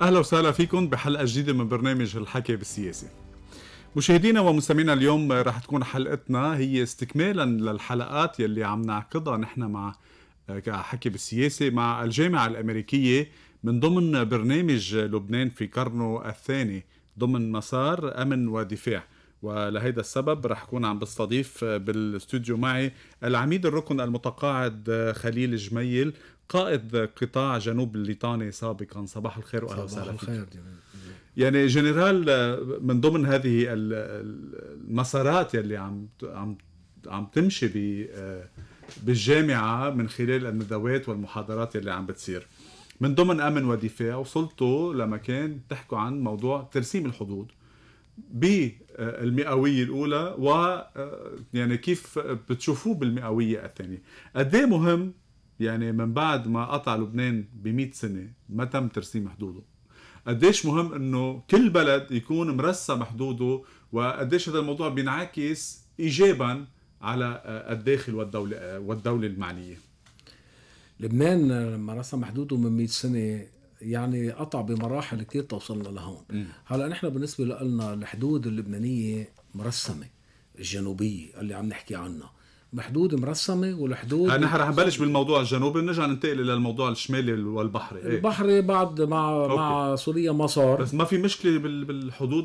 اهلا وسهلا فيكم بحلقه جديده من برنامج الحكي بالسياسه. مشاهدينا ومستمعينا اليوم رح تكون حلقتنا هي استكمالا للحلقات يلي عم نعقدها نحن مع آه، كحكي بالسياسه مع الجامعه الامريكيه من ضمن برنامج لبنان في قرنه الثاني ضمن مسار امن ودفاع. ولهذا السبب رح اكون عم بستضيف آه، بالاستوديو معي العميد الركن المتقاعد آه، خليل جميل قائد قطاع جنوب الليطاني سابقا صباح الخير واهلا وسهلا صباح الخير يعني جنرال من ضمن هذه المسارات يلي عم عم عم تمشي ب بالجامعه من خلال الندوات والمحاضرات يلي عم بتصير من ضمن امن ودفاع وصلتوا لمكان تحكوا عن موضوع ترسيم الحدود بالمئويه الاولى و آه، يعني كيف بتشوفوه بالمئويه الثانيه قد إيه مهم يعني من بعد ما قطع لبنان ب 100 سنه ما تم ترسيم حدوده قديش مهم انه كل بلد يكون مرسم حدوده وقديش هذا الموضوع بينعكس ايجابا على آه، الداخل والدوله آه، والدوله المعنيه لبنان لما رسم حدوده من 100 سنه يعني قطع بمراحل كثير توصلنا لهون هلا نحن بالنسبه لنا الحدود اللبنانيه مرسمه الجنوبيه اللي عم نحكي عنها محدود مرسمه والحدود يعني نحن رح نبلش بالموضوع الجنوبي ونرجع ننتقل الى الموضوع الشمالي والبحري ايه؟ البحري بعد مع أوكي. مع سوريا ما صار بس ما في مشكله بالحدود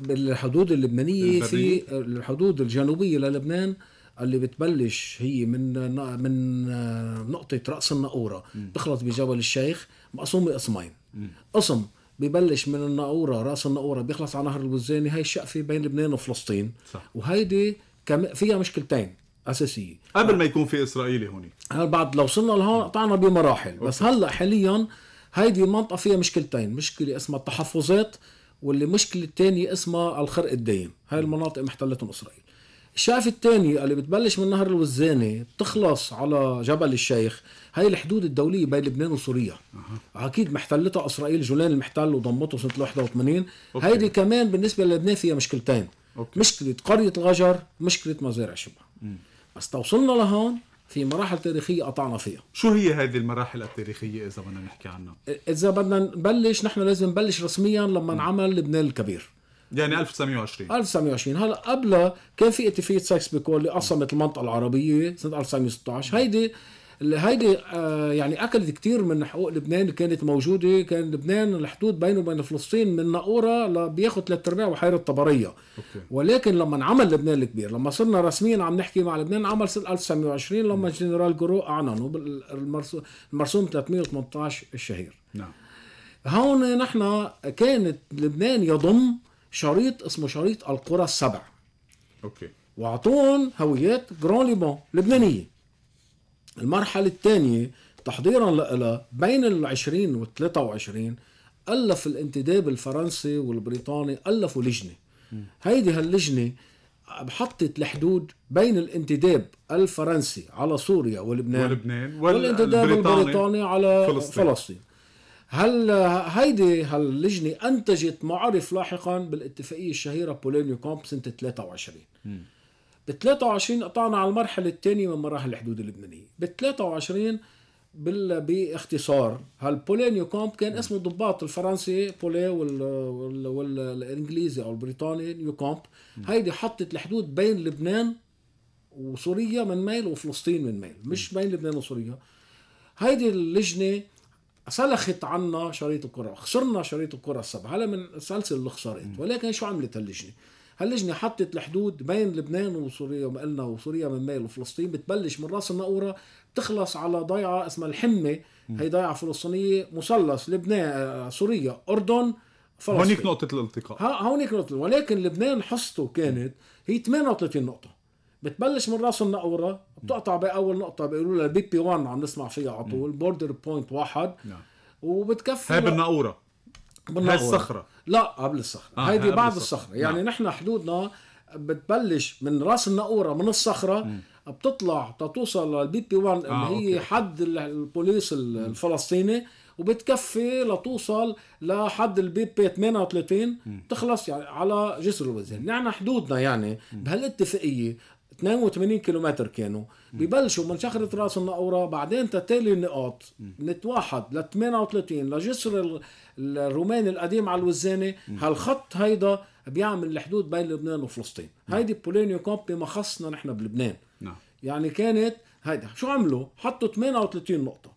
بالحدود اللبنانيه البرية. في الحدود الجنوبيه للبنان اللي بتبلش هي من من نقطه راس النقوره بتخلط بجبل الشيخ مقسومه قسمين قسم ببلش من النقوره راس النقوره بيخلص على نهر الوزاني هاي الشقفه بين لبنان وفلسطين صح. وهيدي كم فيها مشكلتين اساسيه قبل ما يكون في اسرائيلي هون بعد لو وصلنا لهون قطعنا بمراحل بس هلا حاليا هيدي المنطقه فيها مشكلتين مشكله اسمها التحفظات واللي مشكله الثانيه اسمها الخرق الدايم هاي المناطق محتلتهم اسرائيل الشاف الثاني اللي بتبلش من نهر الوزانة بتخلص على جبل الشيخ هاي الحدود الدولية بين لبنان وسوريا أه. أكيد محتلتها إسرائيل جولان المحتل وضمته سنة 81 أوكي. هيدي كمان بالنسبة للبنان فيها مشكلتين أوكي. مشكلة قرية الغجر مشكلة مزارع شبع بس توصلنا لهون في مراحل تاريخية قطعنا فيها شو هي هذه المراحل التاريخية إذا بدنا نحكي عنها؟ إذا بدنا نبلش نحن لازم نبلش رسميا لما انعمل لبنان الكبير يعني 1920 1920 هلا قبلها كان في اتفاقيه سايكس بيكو اللي قسمت المنطقه العربيه سنه 1916 هيدي هيدي آه، يعني اكلت كثير من حقوق لبنان اللي كانت موجوده كان لبنان الحدود بينه وبين فلسطين من ناقوره بياخذ ثلاث ارباع وحيره طبريه أوكي. ولكن لما انعمل لبنان الكبير لما صرنا رسميا عم نحكي مع لبنان عمل سنه 1920 لما الجنرال جرو اعلنوا المرسوم 318 الشهير نعم هون نحن كانت لبنان يضم شريط اسمه شريط القرى السبع اوكي واعطون هويات جران ليبون لبنانيه المرحلة الثانية تحضيرا لها بين ال 20 وال 23 ألف الانتداب الفرنسي والبريطاني ألفوا لجنة هيدي هاللجنة حطت الحدود بين الانتداب الفرنسي على سوريا ولبنان ولبنان والانتداب البريطاني على فلسطين, فلسطين. هل هيدي هاللجنة أنتجت معارف لاحقا بالاتفاقية الشهيرة بولينيو كومب سنة 23 م. ب 23 قطعنا على المرحله الثانيه من مراحل الحدود اللبنانيه ب 23 بال... باختصار هالبولينيو كومب كان اسمه الضباط الفرنسي بولي وال... وال... والانجليزي او البريطاني نيو كومب هيدي حطت الحدود بين لبنان وسوريا من ميل وفلسطين من ميل مش بين لبنان وسوريا هيدي اللجنه سلخت عنا شريط الكره خسرنا شريط الكره السبعه هلا من سلسله الخسارات ولكن شو عملت اللجنه هاللجنه حطت الحدود بين لبنان وسوريا قلنا وسوريا من ميل وفلسطين بتبلش من راس النقوره تخلص على ضيعه اسمها الحمه هي ضيعه فلسطينيه مثلث لبنان آه، سوريا اردن فلسطين هونيك نقطه الالتقاء ها هونيك نقطه ولكن لبنان حصته كانت هي 38 نقطه بتبلش من راس النقوره بتقطع باول نقطه بيقولوا لها بي بي 1 عم نسمع فيها على طول بوردر بوينت واحد نعم وبتكفي هي بالنقوره بالنغور الصخرة لا قبل الصخرة آه هيدي بعد الصخرة, الصخرة. يعني نعم. نحن حدودنا بتبلش من راس النقورة من الصخرة م. بتطلع تتوصل للبي بي 1 اللي آه هي أوكي. حد البوليس الفلسطيني وبتكفي لتوصل لحد البي بي 38 بتخلص يعني على جسر الوزير نحن حدودنا يعني بهالاتفاقيه 82 كيلومتر كانوا ببلشوا من شخرة راس النقورة بعدين تتالي النقاط نتواحد ل 38 لجسر الروماني القديم على الوزانة هالخط هيدا بيعمل الحدود بين لبنان وفلسطين نعم. هيدي بولينيو كومب خصنا نحن بلبنان نعم. يعني كانت هيدا شو عملوا حطوا 38 نقطة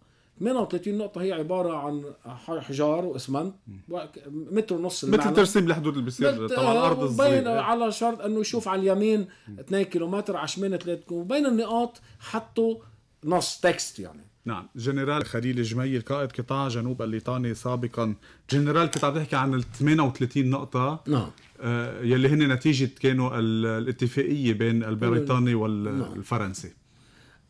38 نقطة هي عبارة عن حجار واسمنت متر ونص المعنى مثل ترسيم الحدود اللي بيصير طبعا آه، الارض وبين على شرط انه يشوف على اليمين 2 كيلومتر على الشمال 3 كيلومتر وبين النقاط حطوا نص تكست يعني نعم جنرال خليل جميل قائد قطاع جنوب الليطاني سابقا جنرال كنت عم تحكي عن ال 38 نقطة نعم آه، يلي هن نتيجة كانوا الاتفاقية بين البريطاني نعم. والفرنسي نعم.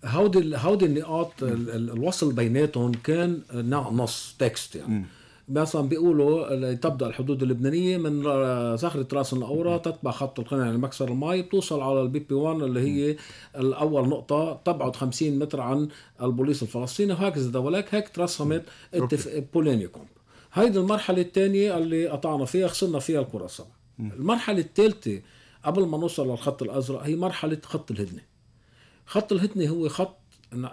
هودي هودي النقاط الوصل بيناتهم كان نوع نص تكست يعني مثلا بيقولوا تبدا الحدود اللبنانيه من صخره راس القورة تتبع خط القناه لمكسر يعني المي بتوصل على البي بي 1 اللي هي الاول نقطه تبعد 50 متر عن البوليس الفلسطيني وهكذا ولك هيك ترسمت اتفاق بولينيكوم هيدي المرحله الثانيه اللي قطعنا فيها خسرنا فيها القرى المرحله الثالثه قبل ما نوصل للخط الازرق هي مرحله خط الهدنه خط الهدنه هو خط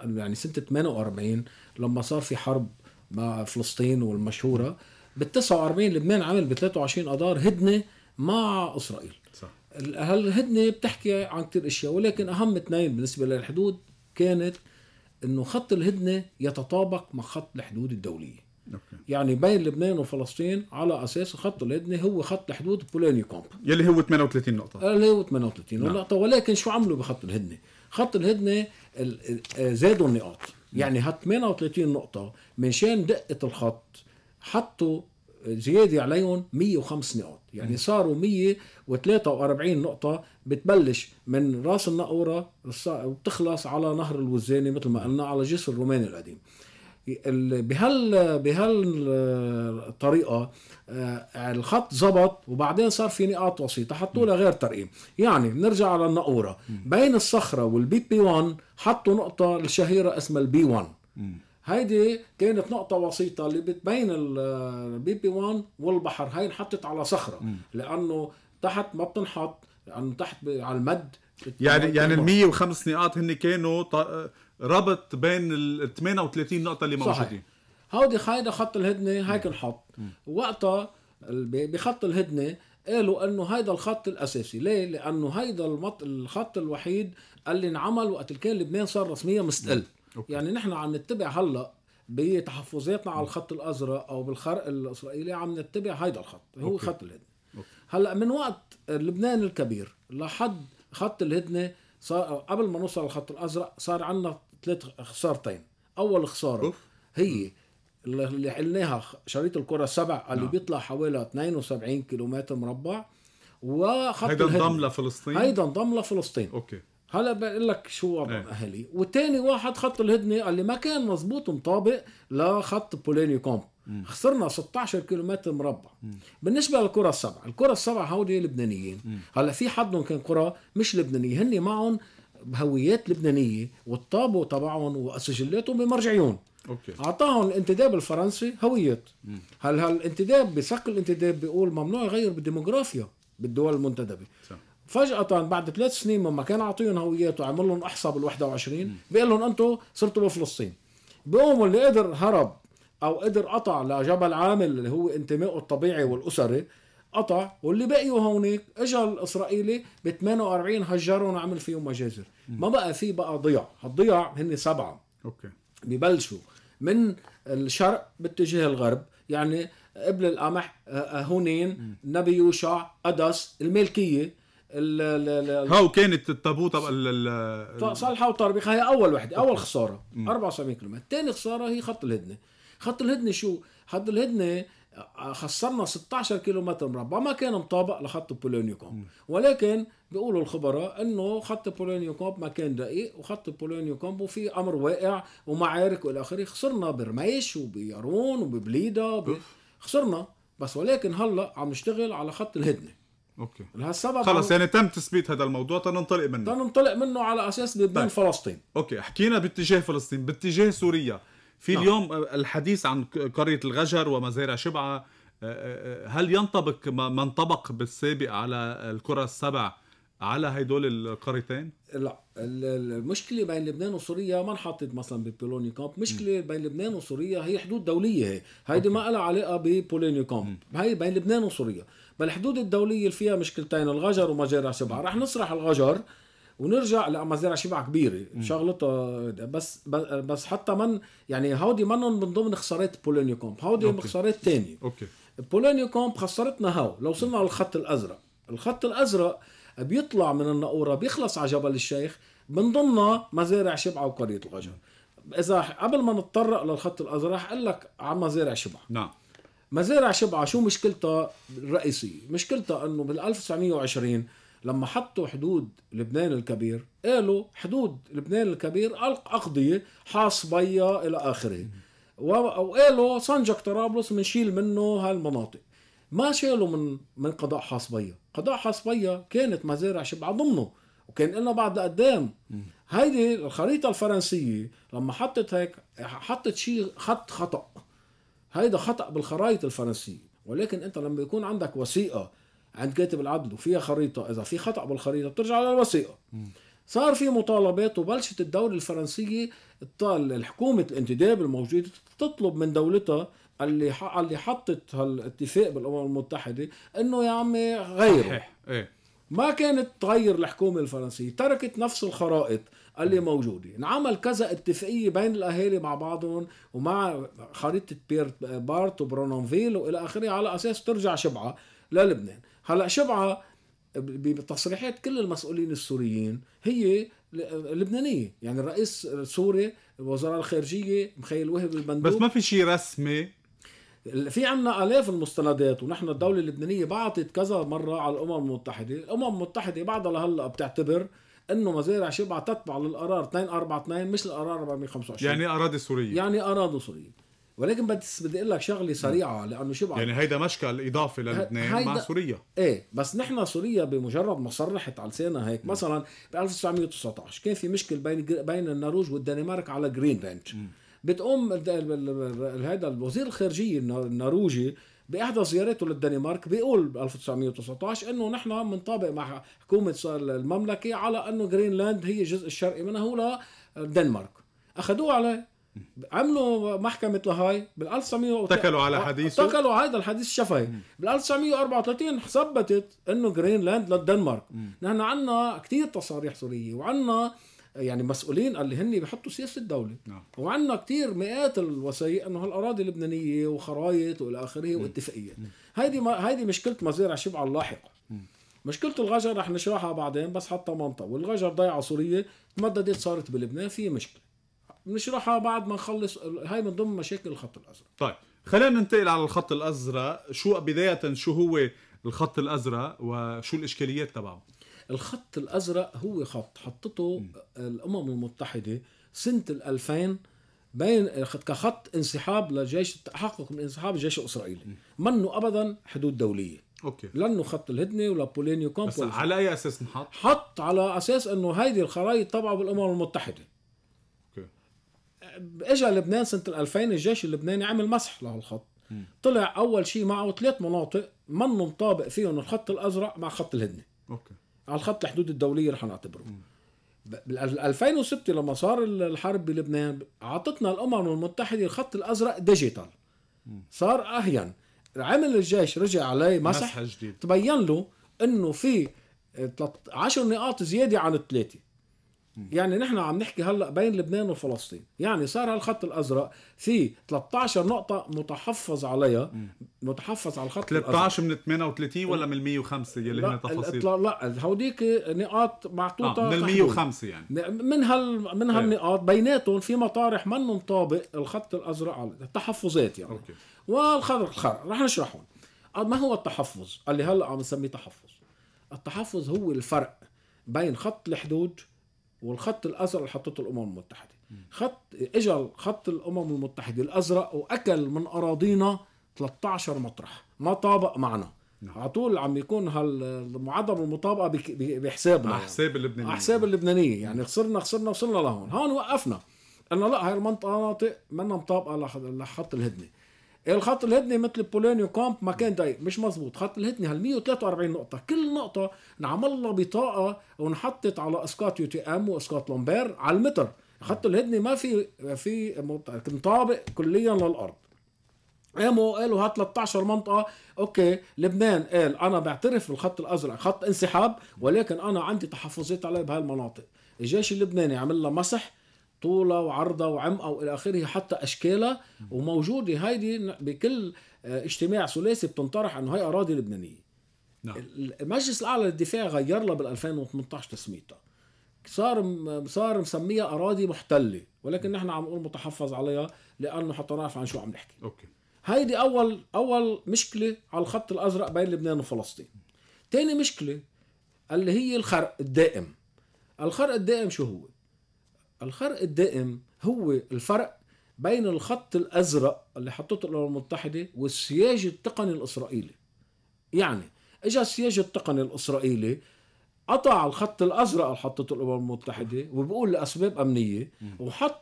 يعني سنه 48 لما صار في حرب مع فلسطين والمشهوره بال 49 لبنان عمل ب 23 اذار هدنه مع اسرائيل صح هالهدنه بتحكي عن كثير اشياء ولكن اهم اثنين بالنسبه للحدود كانت انه خط الهدنه يتطابق مع خط الحدود الدوليه أوكي. يعني بين لبنان وفلسطين على اساس خط الهدنه هو خط الحدود بولوني كومب يلي هو 38 نقطه اللي هو 38 نعم. نقطه ولكن شو عملوا بخط الهدنه؟ خط الهدنه زادوا النقاط يعني نعم. هات 38 نقطة من شان دقة الخط حطوا زيادة عليهم 105 نقاط يعني نعم. صاروا 143 نقطة بتبلش من راس النقورة وبتخلص على نهر الوزاني مثل ما قلنا على جسر الروماني القديم بهال بهالطريقه آه، الخط زبط وبعدين صار في نقاط وسيطه حطوا لها غير ترقيم يعني بنرجع على النقوره بين الصخره والبي بي 1 حطوا نقطه الشهيره اسمها البي 1 هيدي كانت نقطة وسيطة اللي بتبين البي بي 1 والبحر هاي انحطت على صخرة لأنه تحت ما بتنحط لأنه تحت على المد يعني يعني ال 105 نقاط هن كانوا ربط بين ال 38 نقطه اللي موجودين صحيح. هودي هيدا خط الهدنه هيك نحط وقتها بخط الهدنه قالوا انه هيدا الخط الاساسي ليه لانه هيدا المط... الخط الوحيد اللي انعمل وقت كان لبنان صار رسميا مستقل أوكي. يعني نحن عم نتبع هلا بتحفظاتنا على الخط الازرق او بالخرق الاسرائيلي عم نتبع هيدا الخط هو أوكي. خط الهدنه أوكي. هلا من وقت لبنان الكبير لحد خط الهدنه صار قبل ما نوصل للخط الازرق صار عندنا ثلاث خسارتين اول خساره أوف. هي اللي حلناها شريط الكره السبع اللي نعم. بيطلع حوالي 72 كيلومتر مربع وخط هيدا انضم لفلسطين هيدا انضم لفلسطين اوكي هلا بقول لك شو وضع ايه. اهلي وثاني واحد خط الهدنه اللي ما كان مزبوط مطابق لخط بولينيو كومب مم. خسرنا 16 كيلومتر مربع مم. بالنسبه للكره السبعه الكره السبعه هودي لبنانيين مم. هلا في حدهم كان كره مش لبنانيه هن معهم بهويات لبنانيه والطابو تبعهم وسجلاتهم بمرجعيون اوكي اعطاهم الانتداب الفرنسي هويات هل هالانتداب بسق الانتداب بيقول ممنوع يغير بالديموغرافيا بالدول المنتدبه صح. فجأة بعد ثلاث سنين لما كان عاطيهم هويات وعمل لهم احصاء بال 21 بيقول لهم انتم صرتوا بفلسطين بقوم اللي قدر هرب او قدر قطع لجبل عامل اللي هو انتمائه الطبيعي والاسري قطع واللي بقيوا هونيك اجى الاسرائيلي ب 48 هجرهم وعمل فيهم مجازر ما بقى في بقى ضيع هالضيع هن سبعه اوكي ببلشوا من الشرق باتجاه الغرب يعني قبل القمح آه، آه، هونين نبي يوشع قدس الملكيه هاو كانت التابوت تبع صالحه وطربيخ هي اول وحده اول خساره 74 كيلومتر ثاني خساره هي خط الهدنه خط الهدنه شو خط الهدنه خسرنا 16 كيلو متر مربع ما كان مطابق لخط كومب ولكن بيقولوا الخبراء انه خط بولونيوكومب ما كان دقيق وخط كومب وفي امر واقع ومعارك والى اخره خسرنا برميش وبيارون وببليدا خسرنا بس ولكن هلا عم نشتغل على خط الهدنه اوكي لهالسبب خلص يعني تم تثبيت هذا الموضوع تننطلق منه تننطلق منه على اساس لبنان نعم. طيب. فلسطين اوكي حكينا باتجاه فلسطين باتجاه سوريا في نعم. اليوم الحديث عن قرية الغجر ومزارع شبعة آه، آه، هل ينطبق ما انطبق بالسابق على الكرة السبع على هدول القريتين؟ لا المشكلة بين لبنان وسوريا ما انحطت مثلا ببولونيا كامب، مشكلة بين لبنان وسوريا هي حدود دولية هي، هيدي ما لها علاقة ببولونيا كامب، هي بين لبنان وسوريا، بالحدود الدولية اللي فيها مشكلتين الغجر ومجارع سبعة، رح نصرح الغجر ونرجع لأما شبع كبيرة شغلتها بس بس حتى من يعني هودي منهم من ضمن خسارات بولونيو كومب هودي أوكي. خسارات ثانيه أوكي بولونيو كومب خسرتنا هاو لو وصلنا على الخط الأزرق الخط الأزرق بيطلع من النقورة بيخلص على جبل الشيخ من ضمنها مزارع شبعة وقرية الغجر إذا قبل ما نتطرق للخط الأزرق رح أقول لك على مزارع شبعة نعم مزارع شبعة شو مشكلتها الرئيسية؟ مشكلتها أنه بال 1920 لما حطوا حدود لبنان الكبير قالوا حدود لبنان الكبير أقضية حاص بيا إلى آخره وقالوا سنجك طرابلس بنشيل منه هالمناطق ما شالوا من من قضاء حاص بيا قضاء بيا كانت مزارع شبعة ضمنه وكان لنا بعد قدام هيدي الخريطة الفرنسية لما حطت هيك حطت شيء خط خطأ هيدا خطأ بالخرائط الفرنسية ولكن انت لما يكون عندك وثيقة عند كاتب العدل وفيها خريطه اذا في خطا بالخريطه بترجع على الوثيقه صار في مطالبات وبلشت الدولة الفرنسية الحكومة الانتداب الموجودة تطلب من دولتها اللي اللي حطت هالاتفاق بالامم المتحده انه يا عمي غيره إيه. ما كانت تغير الحكومه الفرنسيه تركت نفس الخرائط اللي موجوده انعمل كذا اتفاقيه بين الاهالي مع بعضهم ومع خريطه بيرت بارت وبرونونفيل والى اخره على اساس ترجع شبعه للبنان هلا شبعه بتصريحات كل المسؤولين السوريين هي لبنانيه يعني الرئيس السوري الوزراء الخارجيه مخيل وهب البندوق بس ما في شيء رسمي في عنا آلاف المستندات ونحن الدولة اللبنانية بعتت كذا مرة على الأمم المتحدة الأمم المتحدة بعدها لهلأ بتعتبر انه مزارع شبعة تتبع للقرار 242 مش القرار 425 يعني اراضي سوريه يعني اراضي سوريه ولكن بس بدي اقول لك شغله سريعه لانه شو يعني هيدا مشكل اضافي للبنان مع سوريا ايه بس نحن سوريا بمجرد ما صرحت على لسانها هيك م. مثلا ب 1919 كان في مشكل بين بين النرويج والدنمارك على جرينلاند بتقوم هذا الوزير الخارجيه النرويجي باحدى زياراته للدنمارك بيقول ب 1919 انه نحن بنطابق مع حكومه المملكه على انه جرينلاند هي الجزء الشرقي منها هو الدنمارك اخذوه عليه عملوا محكمة لهاي بال 1900 اتكلوا على حديثه اتكلوا على هذا الحديث الشفهي بال 1934 ثبتت انه جرينلاند للدنمارك نحن عندنا كثير تصاريح سورية وعندنا يعني مسؤولين اللي هن بيحطوا سياسه الدوله نعم. وعندنا كثير مئات الوثائق انه هالاراضي لبنانيه وخرايط والى اخره واتفاقيه هيدي ما هيدي مشكله مزارع شبع اللاحقه مشكله الغجر رح نشرحها بعدين بس حتى منطقه والغجر ضيعه سوريه تمددت صارت بلبنان في مشكله نشرحها بعد ما نخلص هاي من ضمن مشاكل الخط الازرق طيب خلينا ننتقل على الخط الازرق شو بدايه شو هو الخط الازرق وشو الاشكاليات تبعه الخط الازرق هو خط حطته م. الامم المتحده سنه 2000 بين كخط انسحاب لجيش التحقق من انسحاب الجيش الاسرائيلي منه ابدا حدود دوليه اوكي لانه خط الهدنه ولا بولينيو كومب بس على اي اساس نحط؟ حط على اساس انه هيدي الخرائط تبعه بالامم المتحده اجى لبنان سنه 2000 الجيش اللبناني عمل مسح لهالخط طلع اول شيء معه ثلاث مناطق منهم طابق فيهم الخط الازرق مع خط الهدنه اوكي على الخط الحدود الدوليه رح نعتبره بال 2006 لما صار الحرب بلبنان اعطتنا الامم المتحده الخط الازرق ديجيتال صار اهين عمل الجيش رجع عليه مسح, مسح جديد تبين له انه في 10 نقاط زياده عن الثلاثه يعني نحن عم نحكي هلا بين لبنان وفلسطين يعني صار هالخط الازرق في 13 نقطه متحفظ عليها متحفظ على الخط 13 الأزرق. من 38 ولا من 105 يلي هنا تفاصيل لا لا هوديك نقاط معطوطه آه من 105 يعني من هال من إيه. هالنقاط بيناتهم في مطارح ما طابق الخط الازرق على التحفظات يعني أوكي. والخرق الخرق رح نشرحهم آه، ما هو التحفظ اللي هلا عم نسميه تحفظ التحفظ هو الفرق بين خط الحدود والخط الازرق اللي حطته الامم المتحده خط اجى خط الامم المتحده الازرق واكل من اراضينا 13 مطرح ما طابق معنا نعم. على طول عم يكون هالمعدم المطابقه بحسابنا على يعني. حساب اللبنانيه على حساب اللبنانيه يعني خسرنا خسرنا وصلنا لهون هون وقفنا انه لا هاي المنطقه ناطق منا مطابقه لخط الهدنه إيه الخط الهدني مثل بولونيو كامب ما كان ضيق مش مزبوط خط الهدني هال 143 نقطه كل نقطه نعمل لها بطاقه ونحطت على اسقاط يو تي ام واسقاط لومبير على المتر خط الهدني ما في في مطابق كليا للارض قاموا قالوا ها 13 منطقه اوكي لبنان قال انا بعترف بالخط الازرق خط انسحاب ولكن انا عندي تحفظات عليه بهالمناطق الجيش اللبناني عمل لها مسح طولها وعرضها وعمقها والى اخره حتى اشكالها وموجوده هيدي بكل آه، اجتماع ثلاثي بتنطرح انه هي اراضي لبنانيه نعم المجلس الاعلى للدفاع غير لها بال 2018 تسميتها صار صار مسميها اراضي محتله ولكن نحن عم نقول متحفظ عليها لانه حتى نعرف عن شو عم نحكي اوكي هيدي اول اول مشكله على الخط الازرق بين لبنان وفلسطين تاني مشكله اللي هي الخرق الدائم الخرق الدائم شو هو الخرق الدائم هو الفرق بين الخط الازرق اللي حطته الامم المتحده والسياج التقني الاسرائيلي يعني اجى السياج التقني الاسرائيلي قطع الخط الازرق اللي حطته الامم المتحده وبقول لاسباب امنيه وحط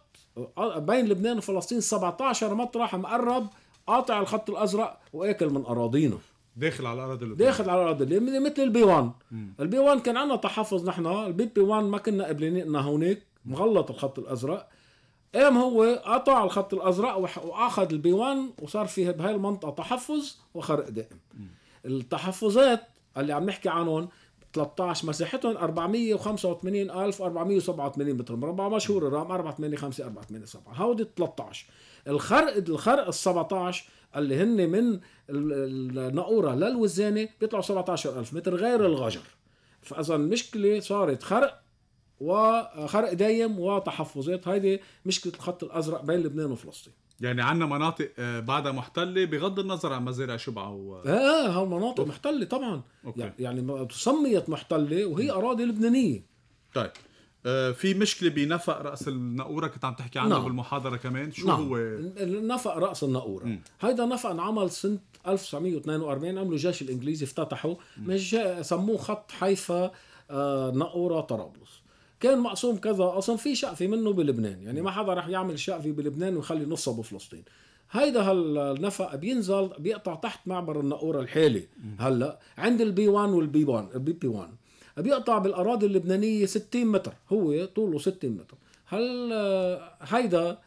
بين لبنان وفلسطين 17 مطرح مقرب قاطع الخط الازرق واكل من اراضينا داخل على اراضي لبنان داخل على اراضي اللبنانية مثل البي 1 البي 1 كان عندنا تحفظ نحن البي بي 1 ما كنا قبلين هناك مغلط الخط الازرق قام هو قطع الخط الازرق واخذ البي 1 وصار فيها بهاي المنطقه تحفظ وخرق دائم التحفظات اللي عم نحكي عنهم 13 مساحتهم 485487 متر مربع مشهور الرقم 485487 هودي 13 الخرق الخرق ال 17 اللي هن من النقوره للوزانه بيطلعوا 17000 متر غير الغجر فاذا المشكله صارت خرق وخرق دايم وتحفظات هيدي مشكله الخط الازرق بين لبنان وفلسطين يعني عندنا مناطق آه، بعدها محتله بغض النظر عن مزارع شبعه و... اه هالمناطق آه، محتله طبعا أوكي. يعني سميت محتله وهي اراضي لبنانيه طيب آه، في مشكله بنفق راس النقوره كنت عم تحكي عنها نعم. بالمحاضره كمان شو نعم. هو نفق راس النقوره مم. هيدا نفق انعمل سنه 1942 عملوا الجيش الانجليزي افتتحوا سموه خط حيفا نقوره طرابلس كان مقسوم كذا اصلا في شقفه منه بلبنان يعني ما حدا رح يعمل شقفه بلبنان ويخلي نصها بفلسطين هيدا هالنفق بينزل بيقطع تحت معبر النقورة الحالي هلا عند البي 1 والبي 1 البي بي 1 بيقطع بالاراضي اللبنانيه 60 متر هو طوله 60 متر هل هيدا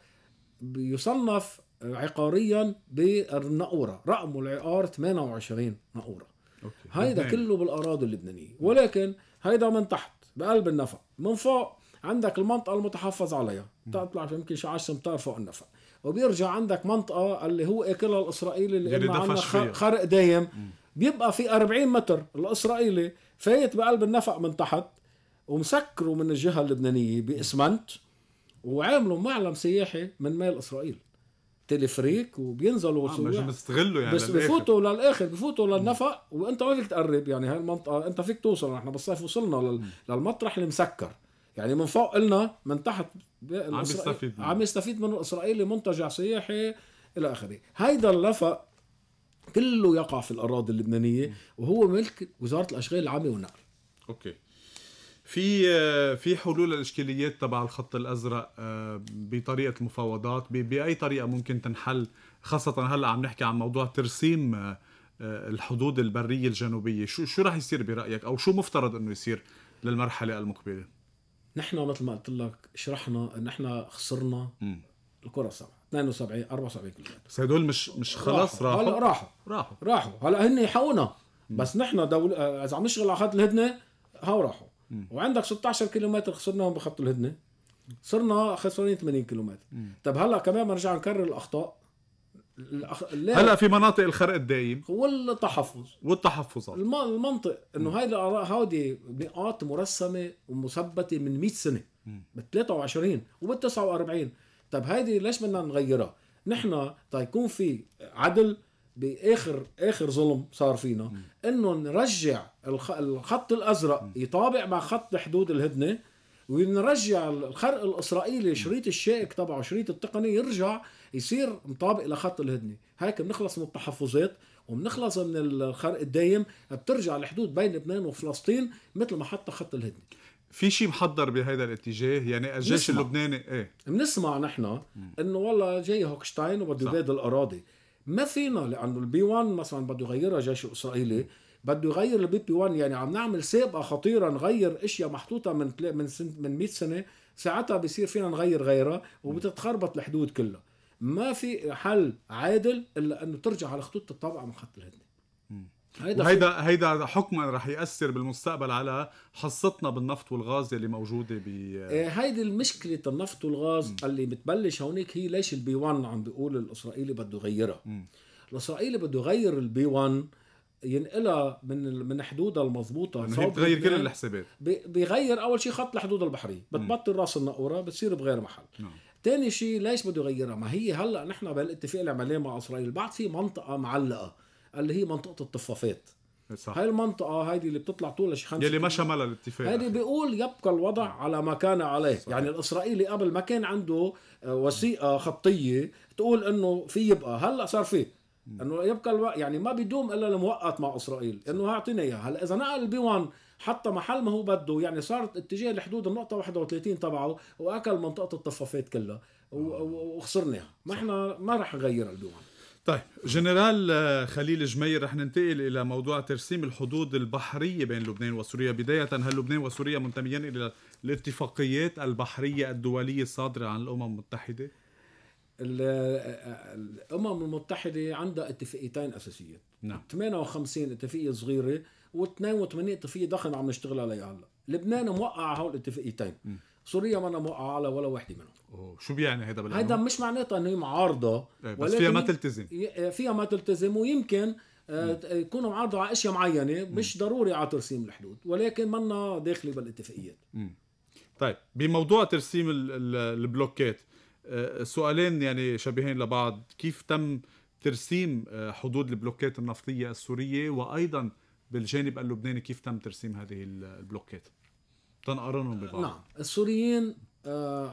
بيصنف عقاريا بالنقورة رقمه العقار 28 نقورة أوكي. هيدا كله بالاراضي اللبنانيه ولكن هيدا من تحت بقلب النفق من فوق عندك المنطقة المتحفظ عليها بتطلع يمكن شي 10 امتار فوق النفق وبيرجع عندك منطقة اللي هو اكلها الاسرائيلي اللي اللي عندنا خرق دايم بيبقى في 40 متر الاسرائيلي فايت بقلب النفق من تحت ومسكره من الجهة اللبنانية باسمنت وعملوا معلم سياحي من مال اسرائيل تلفريك وبينزلوا آه مش يعني. بيستغلوا يعني بس بفوتوا للاخر بفوتوا للنفق وانت ما فيك تقرب يعني هاي المنطقه آه، انت فيك توصل نحن بالصيف وصلنا لل... للمطرح المسكر يعني من فوق قلنا من تحت عم يستفيد عم يستفيد منه الاسرائيلي منتجع سياحي الى اخره هيدا النفق كله يقع في الاراضي اللبنانيه وهو ملك وزاره الاشغال العامه والنقل اوكي في آه، في حلول للاشكاليات تبع الخط الازرق آه، بطريقه المفاوضات باي طريقه ممكن تنحل خاصه هلا عم نحكي عن موضوع ترسيم آه، الحدود البريه الجنوبيه شو شو راح يصير برايك او شو مفترض انه يصير للمرحله المقبله نحن مثل ما قلت لك شرحنا نحن خسرنا م. الكره السبعه 72 74 كلها بس هدول مش مش خلاص راحوا هلا راحوا راحوا راحوا هلا هن يحقونا بس نحن دول اذا عم نشتغل على خط الهدنه هاو راحوا وعندك 16 كيلومتر خسرناهم بخط الهدنه صرنا خسرانين 80 كيلومتر طب هلا كمان بنرجع نكرر الاخطاء الأخ... هلا في مناطق الخرق الدايم والتحفظ والتحفظات الم... المنطق انه هاي الاراء هودي نقاط مرسمه ومثبته من 100 سنه بال 23 وبال 49 طب هيدي ليش بدنا نغيرها؟ نحن تيكون طيب في عدل باخر اخر ظلم صار فينا انه نرجع الخط الازرق يطابع مع خط حدود الهدنه ونرجع الخرق الاسرائيلي شريط الشائك تبعه شريط التقني يرجع يصير مطابق لخط الهدنه هيك بنخلص من التحفظات وبنخلص من الخرق الدايم بترجع الحدود بين لبنان وفلسطين مثل ما حط خط الهدنه في شيء محضر بهذا الاتجاه يعني الجيش اللبناني ايه بنسمع نحن انه والله جاي هوكشتاين وبده يبادل الاراضي ما فينا لانه البي 1 مثلا بده يغيرها جيش اسرائيلي بده يغير البي بي 1 يعني عم نعمل سابقه خطيره نغير اشياء محطوطه من من سن من 100 سنه ساعتها بصير فينا نغير غيرها وبتتخربط الحدود كلها ما في حل عادل الا انه ترجع على خطوط الطابعه من خط الهدنه هيدا وهيدا هيدا حكما رح ياثر بالمستقبل على حصتنا بالنفط والغاز اللي موجوده ب إيه، هيدي المشكله النفط والغاز م. اللي بتبلش هونيك هي ليش البي 1 عم بيقول الاسرائيلي بده يغيرها الاسرائيلي بده يغير البي 1 ينقلها من من حدودها المضبوطه يعني هي بتغير كل الحسابات بيغير اول شيء خط الحدود البحريه بتبطل راس النقوره بتصير بغير محل نعم. تاني شيء ليش بده يغيرها ما هي هلا نحن بالاتفاق عملناه مع اسرائيل بعد في منطقه معلقه اللي هي منطقه الطفافات صح. هاي المنطقة هيدي اللي بتطلع طول شي يلي ما شملها الاتفاق هيدي بيقول يبقى الوضع نعم. على ما كان عليه، صح. يعني الإسرائيلي قبل ما كان عنده آه، وثيقة خطية تقول إنه في يبقى، هلا صار في نعم. انه يبقى الو... يعني ما بيدوم الا الموقت مع اسرائيل انه اعطينا اياها هلا اذا نقل البيوان حتى محل ما هو بده يعني صارت اتجاه لحدود النقطه 31 تبعه واكل منطقه الطفافات كلها نعم. وخسرناها ما احنا ما رح نغير البيوان طيب جنرال آه، خليل جمير رح ننتقل الى موضوع ترسيم الحدود البحريه بين لبنان وسوريا، بدايه هل لبنان وسوريا منتميان الى الاتفاقيات البحريه الدوليه الصادره عن الامم المتحده؟ آه، آه، الامم المتحده عندها اتفاقيتين اساسيات نعم 58 اتفاقيه صغيره و82 اتفاقيه ضخمه عم نشتغل عليها هلا، لبنان موقع هول الاتفاقيتين سوريا ما موقعة على ولا وحده منهم شو بيعني هيدا بالقانون؟ هيدا مش معناتها انه هي معارضه إيه، بس فيها ما تلتزم إيه، فيها ما تلتزم ويمكن آه، يكونوا معارضه على اشياء معينه مش م. ضروري على ترسيم الحدود ولكن منا داخله بالاتفاقيات طيب بموضوع ترسيم البلوكات آه، سؤالين يعني شبيهين لبعض كيف تم ترسيم آه، حدود البلوكات النفطيه السوريه وايضا بالجانب اللبناني كيف تم ترسيم هذه البلوكات تنقرنهم ببعض نعم السوريين آه،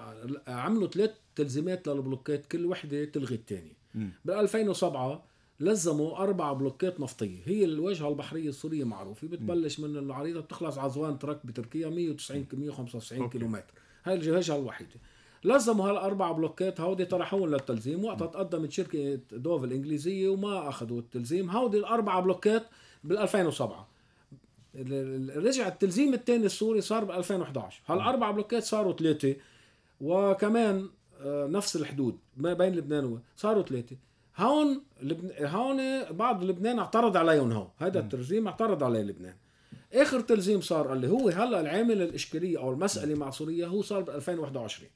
عملوا ثلاث تلزيمات للبلوكات كل وحده تلغي الثانيه بال 2007 لزموا اربع بلوكات نفطيه هي الواجهه البحريه السوريه معروفه بتبلش من العريضه بتخلص على زوان ترك بتركيا 190 195 كيلومتر هاي الواجهه الوحيده لزموا هالاربع بلوكات هودي طرحوهم للتلزيم وقتها تقدمت شركه دوف الانجليزيه وما اخذوا التلزيم هودي الاربع بلوكات بال 2007 رجع التلزيم الثاني السوري صار ب 2011 هالاربع آه. بلوكات صاروا ثلاثه وكمان آه، نفس الحدود ما بين لبنان و صاروا ثلاثه هون لبن... هون بعض لبنان اعترض عليهم هون هذا التلزيم اعترض عليه لبنان اخر تلزيم صار اللي هو هلا العامل الاشكاليه او المساله مع سوريا هو صار ب 2021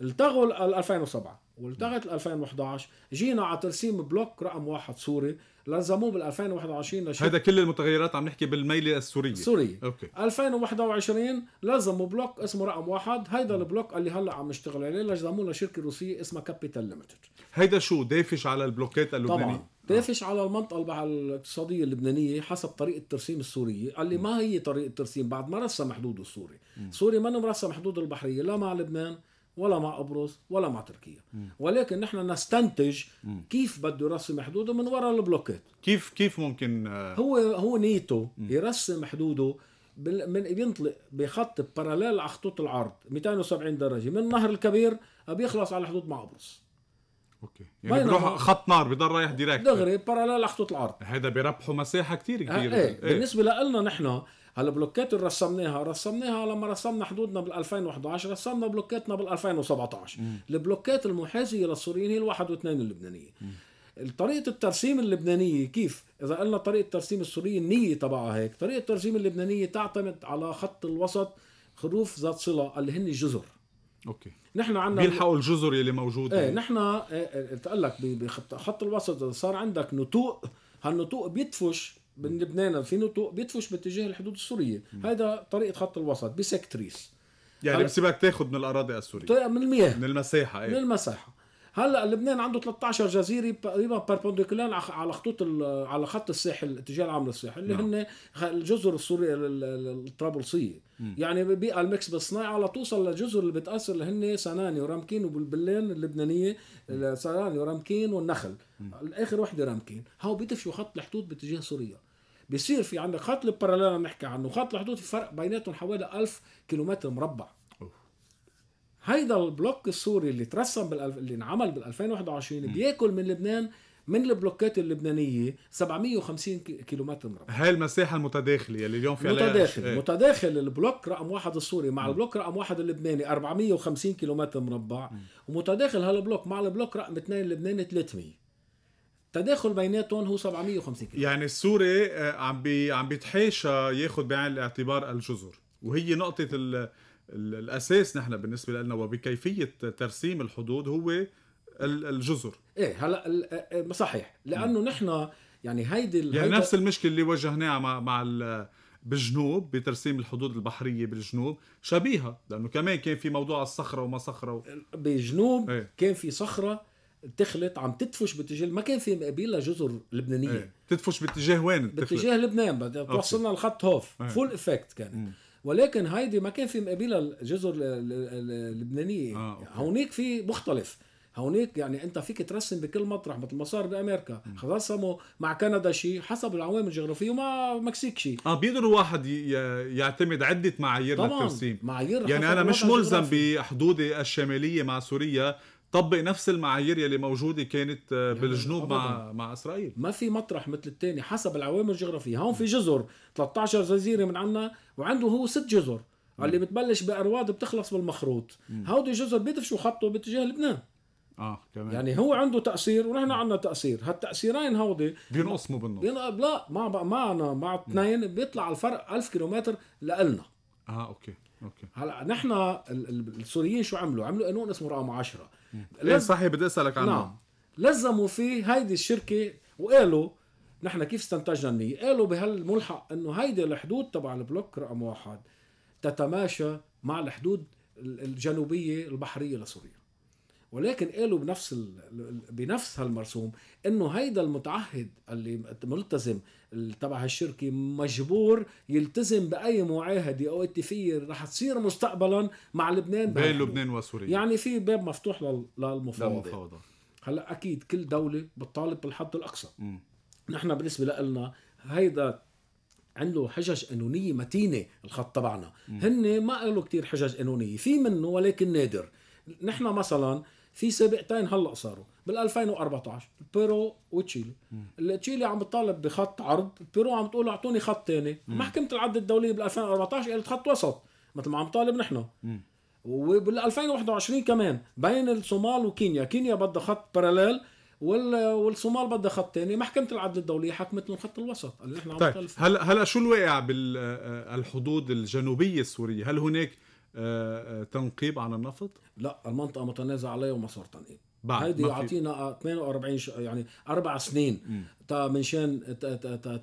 التغوا ال 2007 والتغت ال 2011 جينا على ترسيم بلوك رقم واحد سوري لزموه بال 2021 لشيء هذا كل المتغيرات عم نحكي بالميله السوريه السوريه اوكي 2021 لزموا بلوك اسمه رقم واحد هيدا البلوك اللي هلا عم نشتغل عليه لزموه لشركه روسيه اسمها كابيتال ليمتد هيدا شو دافش على البلوكات اللبنانيه طبعا دافش على المنطقه الاقتصاديه اللبنانيه حسب طريقه ترسيم السوريه اللي ما هي طريقه ترسيم بعد ما رسم حدوده السوري سوري ما مرسم حدود البحريه لا مع لبنان ولا مع قبرص ولا مع تركيا م. ولكن نحن نستنتج م. كيف بده يرسم حدوده من وراء البلوكات كيف كيف ممكن آه، هو هو نيته م. يرسم حدوده من بينطلق بخط باراليل على خطوط العرض 270 درجه من النهر الكبير بيخلص على الحدود مع قبرص اوكي يعني بيروح خط نار بضل رايح ديريكت دغري باراليل على خطوط العرض هذا بيربحوا مساحه كثير آه، كبيره ايه. ايه. بالنسبه لنا نحن هلا بلوكات اللي رسمناها رسمناها لما رسمنا حدودنا بال 2011 رسمنا بلوكاتنا بال 2017 البلوكات المحاذيه للسوريين هي الواحد واثنين اللبنانيه طريقه الترسيم اللبنانيه كيف اذا قلنا طريقه ترسيم السوريه النيه تبعها هيك طريقه الترسيم اللبنانيه تعتمد على خط الوسط خروف ذات صله اللي هن جزر اوكي نحن عندنا بيلحقوا الجزر اللي موجوده ايه نحن قلت ايه, إيه، لك بخط الوسط صار عندك نتوء هالنتوء بيدفش من لبنان في نطق بيطفش باتجاه الحدود السوريه هذا طريقه خط الوسط بسكتريس يعني بسيبك تاخذ من الاراضي السوريه طيب، من المياه من المساحه أيه؟ من المساحه هلا لبنان عنده 13 جزيره تقريبا بربوندكلان على خطوط على خط الساحل الاتجاه العام للساحل اللي نعم. هن الجزر السوريه الطرابلسيه يعني بيئه المكس بالصناعه لتوصل للجزر اللي بتاثر اللي هن سناني ورامكين وبالبلان اللبنانيه سناني ورامكين والنخل اخر وحده رامكين هاو بيدفشوا خط الحدود باتجاه سوريا بصير في عندك خط الباراليل نحكي عنه خط الحدود في فرق بيناتهم حوالي 1000 كيلومتر مربع هيدا البلوك السوري اللي ترسم بال اللي انعمل بال 2021 بياكل من لبنان من البلوكات اللبنانيه 750 كيلومتر مربع هاي المساحه المتداخله اللي اليوم في عليها متداخل إيه؟ متداخل البلوك رقم واحد السوري مع م. البلوك رقم واحد اللبناني 450 كيلومتر مربع ومتداخل هالبلوك مع البلوك رقم اثنين اللبناني 300 تداخل بيناتهم هو 750 كيلو يعني السوري آه، عم بي عم بيتحاشى ياخذ بعين الاعتبار الجزر وهي نقطه ال الاساس نحن بالنسبه لنا وبكيفيه ترسيم الحدود هو الجزر ايه هلا إيه، إيه، صحيح لانه نحن يعني هيدي يعني هيدي نفس المشكله اللي واجهناها مع مع بالجنوب بترسيم الحدود البحريه بالجنوب شبيهه لانه كمان كان في موضوع الصخره وما صخره و... بالجنوب ايه. كان في صخره تخلط عم تدفش باتجاه ما كان في مقابلها جزر لبنانيه ايه. تدفش باتجاه وين باتجاه لبنان توصلنا لخط هوف ايه. فول افكت كان م. ولكن هيدي ما كان في مقابلها الجزر اللبنانيه آه، هونيك في مختلف هونيك يعني انت فيك ترسم بكل مطرح مثل ما صار بامريكا رسموا مع كندا شيء حسب العوامل الجغرافيه ومع مكسيك شيء اه بيقدر الواحد يعتمد عده معايير طبعا للترسيم معايير يعني انا مش ملزم بحدودي الشماليه مع سوريا طبق نفس المعايير يلي موجوده كانت آه، يعني بالجنوب مع مع اسرائيل ما في مطرح مثل الثاني حسب العوامل الجغرافيه هون في جزر 13 جزيره من عنا وعنده هو ست جزر مم. اللي بتبلش بارواد بتخلص بالمخروط هودي جزر بيدفشوا خطه باتجاه لبنان اه كمان يعني هو عنده تاثير ونحن عندنا تاثير هالتاثيرين هودي بينقسموا بالنص بين... لا مع معنا مع اثنين بيطلع الفرق 1000 كيلومتر لنا اه اوكي اوكي هلا نحن السوريين شو عملوا؟ عملوا قانون اسمه رقم 10 ايه صحيح بدي اسالك عنه نعم لزموا فيه هيدي الشركه وقالوا نحن كيف استنتجنا النية؟ قالوا بهالملحق انه هيدي الحدود تبع البلوك رقم واحد تتماشى مع الحدود الجنوبيه البحريه لسوريا ولكن قالوا بنفس ال... بنفس هالمرسوم انه هيدا المتعهد اللي ملتزم تبع هالشركه مجبور يلتزم باي معاهده او اتفاقيه رح تصير مستقبلا مع لبنان بين لبنان وسوريا يعني في باب مفتوح لل... للمفاوضه للمفاوضه هلا اكيد كل دوله بتطالب بالحد الاقصى م. نحن بالنسبه لنا هيدا عنده حجج قانونية متينة الخط تبعنا هن ما قالوا كتير حجج قانونية في منه ولكن نادر نحن مثلا في سابقتين هلا صاروا بال 2014 بيرو وتشيلي تشيلي عم بتطالب بخط عرض بيرو عم تقول اعطوني خط ثاني محكمه العدل الدوليه بال 2014 قالت خط وسط مثل ما عم طالب نحن وبال 2021 كمان بين الصومال وكينيا كينيا بدها خط باراليل والصومال بدها خط ثاني محكمه العدل الدوليه حكمت لهم خط الوسط اللي احنا عم طيب هلا هلا شو الواقع بالحدود الجنوبيه السوريه هل هناك آه، آه، تنقيب عن النفط؟ لا المنطقة متنازع عليها ومسار تنقيب بعد هيدي يعطينا 48 آه، يعني اربع سنين تا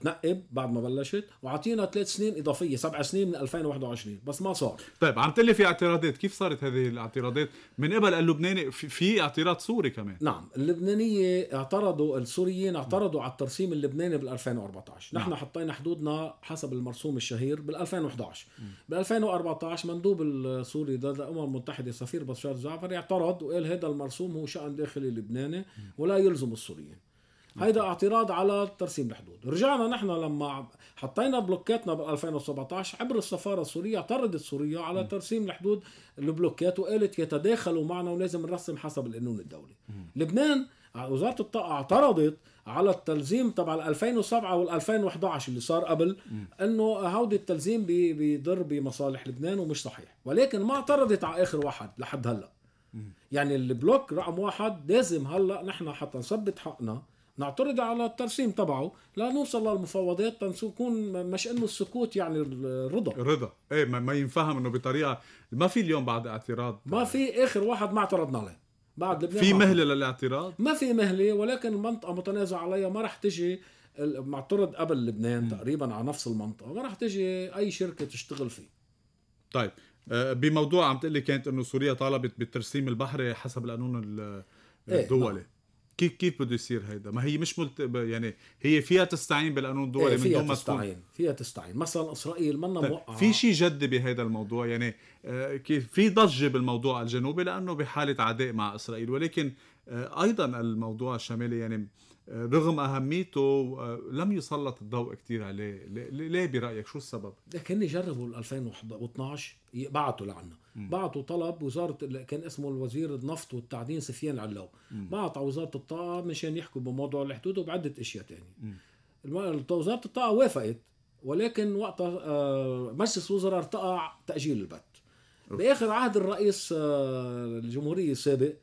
تنقب بعد ما بلشت وعطينا ثلاث سنين اضافيه سبع سنين من 2021 بس ما صار طيب عم لي في اعتراضات كيف صارت هذه الاعتراضات من قبل اللبناني في اعتراض سوري كمان نعم اللبنانيه اعترضوا السوريين اعترضوا على الترسيم اللبناني بال 2014 نحن نعم. حطينا حدودنا حسب المرسوم الشهير بال 2011 بال 2014 مندوب السوري لدى الامم المتحده سفير بشار جعفر اعترض وقال هذا المرسوم هو شان داخلي لبناني ولا يلزم السوريين هيدا اعتراض على ترسيم الحدود رجعنا نحن لما حطينا بلوكاتنا بال 2017 عبر السفاره السوريه اعترضت سوريا على ترسيم الحدود البلوكات وقالت يتداخلوا معنا ولازم نرسم حسب القانون الدولي لبنان وزاره الطاقه اعترضت على التلزيم تبع 2007 وال 2011 اللي صار قبل انه هودي التلزيم بيضر بمصالح لبنان ومش صحيح ولكن ما اعترضت على اخر واحد لحد هلا يعني البلوك رقم واحد لازم هلا نحن حتى نثبت حقنا نعترض على الترسيم تبعه لنوصل للمفاوضات تنكون مش انه السكوت يعني الرضا رضا ايه ما ينفهم انه بطريقه ما في اليوم بعد اعتراض ما في اخر واحد ما اعترضنا عليه بعد لبنان في مهله للاعتراض؟ ما في مهله ولكن المنطقه متنازع عليها ما راح تجي معترض قبل لبنان م. تقريبا على نفس المنطقه ما راح تجي اي شركه تشتغل فيه طيب آه، بموضوع عم تقلي كانت انه سوريا طالبت بالترسيم البحري حسب القانون إيه، نعم. الدولي إيه. كيف كيف بده يصير هيدا؟ ما هي مش ملت... يعني هي فيها تستعين بالقانون الدولي ايه من دون ما تستعين فيها تستعين مثلا اسرائيل منا طيب موقعه في شيء جدي بهذا الموضوع يعني آه، كيف في ضجه بالموضوع الجنوبي لانه بحاله عداء مع اسرائيل ولكن آه، ايضا الموضوع الشمالي يعني آه، رغم اهميته لم يسلط الضوء كثير عليه ليه برايك شو السبب لكن جربوا 2012 بعثوا لعنا بعثوا طلب وزاره كان اسمه الوزير النفط والتعدين سفيان علو بعت على وزاره الطاقه مشان يحكوا بموضوع الحدود وبعده اشياء ثانيه وزاره الطاقه وافقت ولكن وقتها مجلس وزراء ارتقى تاجيل البت باخر عهد الرئيس آه، الجمهوريه السابق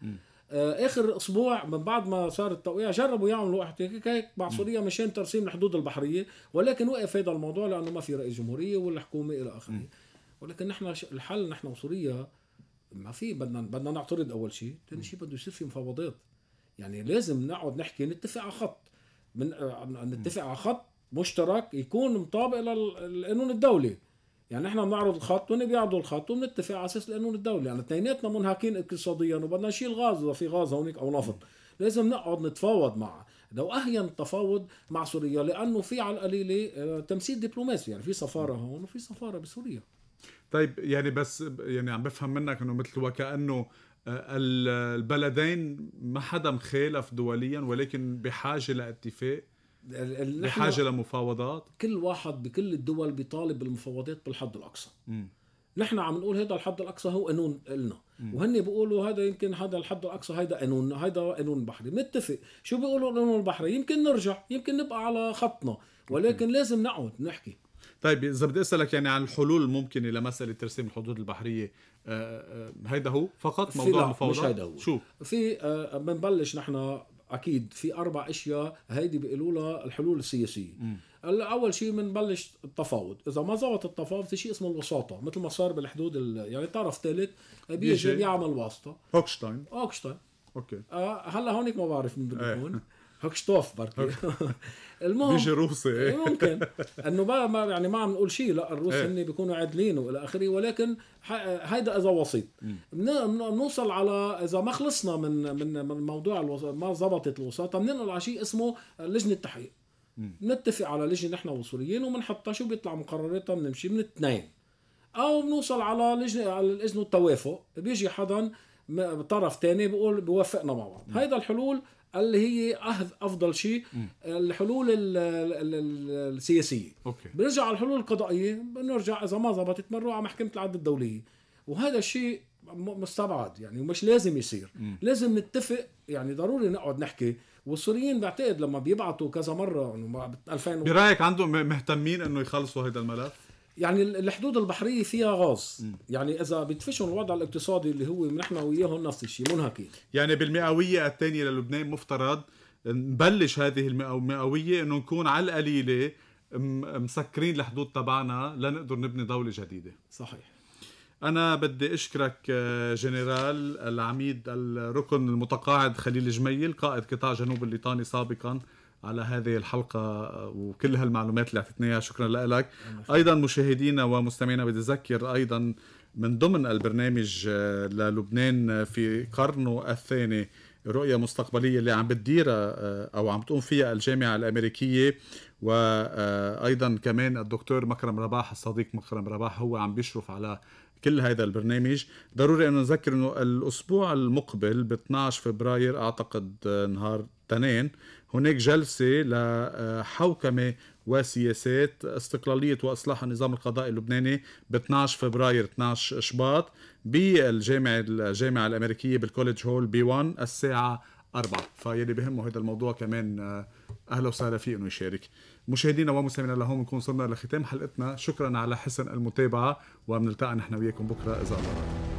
آه، اخر اسبوع من بعد ما صار التوقيع جربوا يعملوا احتكاك مع سوريا مشان ترسيم الحدود البحريه ولكن وقف هذا الموضوع لانه ما في رئيس جمهوريه والحكومه الى اخره ولكن نحن الحل نحن وسوريا ما في بدنا بدنا نعترض اول شيء، ثاني شيء بده يصير في مفاوضات يعني لازم نقعد نحكي نتفق على خط من آه، نتفق على خط مشترك يكون مطابق للقانون الدولي يعني نحن بنعرض الخط وهن بيعرضوا الخط وبنتفق على اساس القانون الدولي يعني اثنيناتنا منهكين اقتصاديا وبدنا نشيل غاز اذا في غاز هونيك او نفط لازم نقعد نتفاوض مع لو اهين التفاوض مع سوريا لانه في على القليله آه، تمثيل دبلوماسي يعني في سفاره هون وفي سفاره بسوريا طيب يعني بس يعني عم بفهم منك انه مثل وكانه آه، البلدين ما حدا مخالف دوليا ولكن بحاجه لاتفاق بحاجه لمفاوضات كل واحد بكل الدول بيطالب بالمفاوضات بالحد الاقصى نحن عم نقول هذا الحد الاقصى هو قانون لنا وهن بيقولوا هذا يمكن هذا الحد الاقصى هيدا قانوننا هيدا قانون بحري نتفق شو بيقولوا قانون البحري يمكن نرجع يمكن نبقى على خطنا ولكن مم. لازم نقعد نحكي طيب اذا بدي اسالك يعني عن الحلول الممكنه لمساله ترسيم الحدود البحريه آه، آه، هيدا هو فقط موضوع المفاوضات مش هيدا هو شو في آه، بنبلش نحن اكيد في اربع اشياء هيدي بيقولوا لها الحلول السياسيه هلا اول شيء بنبلش التفاوض اذا ما زبط التفاوض في شيء اسمه الوساطه مثل ما صار بالحدود ال... يعني طرف ثالث بيجي بيعمل واسطه هوكشتاين هوكشتاين اوكي آه هلا هونيك ما بعرف مين بده يكون هكشتوف بركي المهم بيجي روسي إيه، ممكن انه بقى ما يعني ما عم نقول شيء لا الروس إيه. هن بيكونوا عادلين والى اخره ولكن هيدا اذا وسيط بنوصل على اذا ما خلصنا من من من موضوع ما زبطت الوساطه بننقل على شيء اسمه لجنه تحقيق بنتفق على لجنه نحن وصوليين وبنحطها شو بيطلع مقرراتها بنمشي من اثنين او بنوصل على لجنه على الاذن التوافق بيجي حدا طرف تاني بيقول بوافقنا مع بعض هيدا الحلول اللي هي افضل شيء الحلول السياسيه أوكي. بنرجع على الحلول القضائيه بنرجع اذا ما ضبطت بنروح على محكمه العدل الدوليه وهذا الشيء مستبعد يعني ومش لازم يصير م. لازم نتفق يعني ضروري نقعد نحكي والسوريين بعتقد لما بيبعتوا كذا مره انه 2000 برايك عندهم مهتمين انه يخلصوا هذا الملف يعني الحدود البحريه فيها غاز م. يعني اذا بيدفشهم الوضع الاقتصادي اللي هو نحن وياهم نفس الشيء منهكين يعني بالمئويه الثانيه للبنان مفترض نبلش هذه المئويه انه نكون على القليله مسكرين الحدود تبعنا لنقدر نبني دوله جديده صحيح انا بدي اشكرك آه، جنرال العميد الركن المتقاعد خليل جميل قائد قطاع جنوب الليطاني سابقا على هذه الحلقة آه، وكل هالمعلومات اللي اعطيتنا اياها شكرا لك ايضا مشاهدينا ومستمعينا بدي اذكر ايضا من ضمن البرنامج آه، للبنان آه، في قرنه الثاني رؤية مستقبلية اللي عم بتديرها أو عم تقوم فيها الجامعة الأمريكية وأيضا كمان الدكتور مكرم رباح الصديق مكرم رباح هو عم بيشرف على كل هذا البرنامج ضروري أنه نذكر أنه الأسبوع المقبل ب 12 فبراير أعتقد نهار تنين هناك جلسة لحوكمة وسياسات استقلالية وإصلاح النظام القضائي اللبناني ب 12 فبراير 12 شباط بالجامعة الجامعة الأمريكية بالكوليدج هول بي 1 الساعة 4 فيلي بهمه هذا الموضوع كمان آه، أهلا وسهلا فيه إنه يشارك مشاهدينا ومستمعينا لهون نكون وصلنا لختام حلقتنا شكرا على حسن المتابعة وبنلتقى نحن وياكم بكرة إذا الله